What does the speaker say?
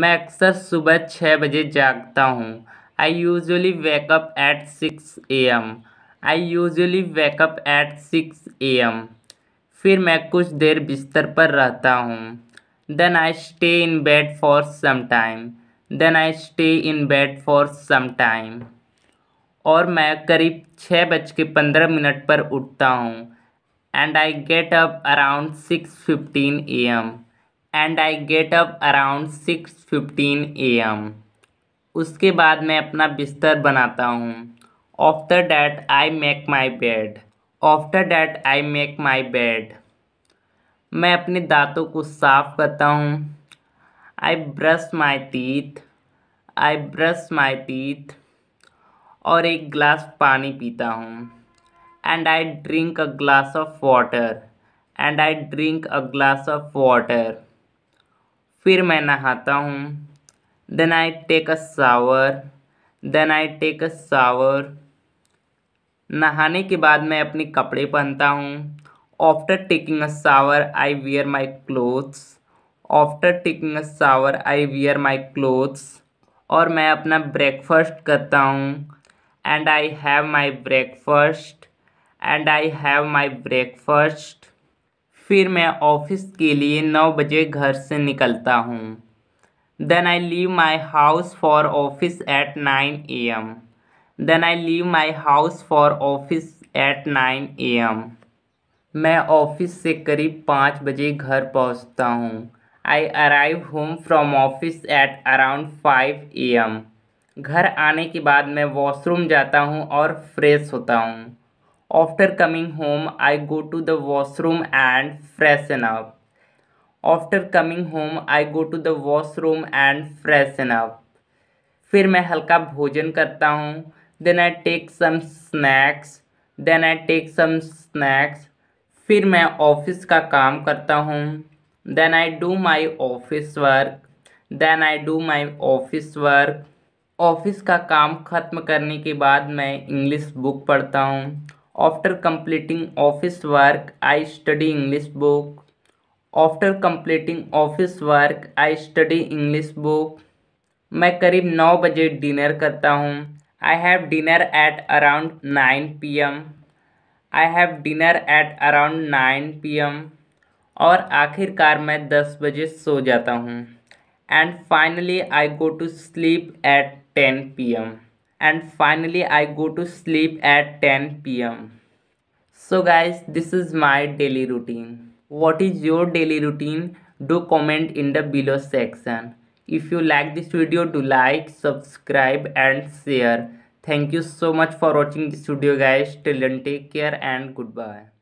मैं अक्सर सुबह छः बजे जागता हूँ I usually wake up at six A M I usually wake up at six A M फिर मैं कुछ देर बिस्तर पर रहता हूँ then I stay in bed for some time then I stay in bed for some time और मैं करीब छः बज के पंद्रह मिनट पर उठता हूँ and I get up around six fifteen A M and I get up around six fifteen A M उसके बाद मैं अपना बिस्तर बनाता हूँ after that I make my bed after that I make my bed मैं अपने दांतों को साफ करता हूँ I brush my teeth I brush my teeth और एक ग्लास पानी पीता हूँ and I drink a glass of water and I drink a glass of water फिर मैं नहाता हूँ then I take a shower then I take a shower नहाने के बाद मैं अपने कपड़े पहनता हूँ after taking a shower I wear my clothes after taking a shower I wear my clothes और मैं अपना ब्रेकफास्ट करता हूँ and I have my breakfast and I have my breakfast फिर मैं ऑफिस के लिए नौ बजे घर से निकलता हूँ then I leave my house for office at nine A M then I leave my house for office at nine A M मैं ऑफिस से करीब पाँच बजे घर पहुँचता हूँ I arrive home from office at around five A M घर आने के बाद मैं वॉशरूम जाता हूँ और फ्रेश होता हूँ After coming home I go to the washroom and freshen up. After coming home, I go to the washroom and freshen up. फिर मैं हल्का भोजन करता हूँ then I take some snacks then I take some snacks फिर मैं office का काम करता हूँ then I do my office work then I do my office work office का काम ख़त्म करने के बाद मैं इंग्लिश बुक पढ़ता हूँ after completing office work I study English book after completing office work I study English book मैं करीब नौ बजे डिनर करता हूँ I have dinner at around nine P M I have dinner at around nine P M और आखिरकार मैं दस बजे सो जाता हूँ and finally I go to sleep at ten P M and finally I go to sleep at 10 pm. So guys this is my daily routine. What is your daily routine? Do comment in the below section. If you like this video do like, subscribe and share. Thank you so much for watching this video guys. Till then take care and goodbye.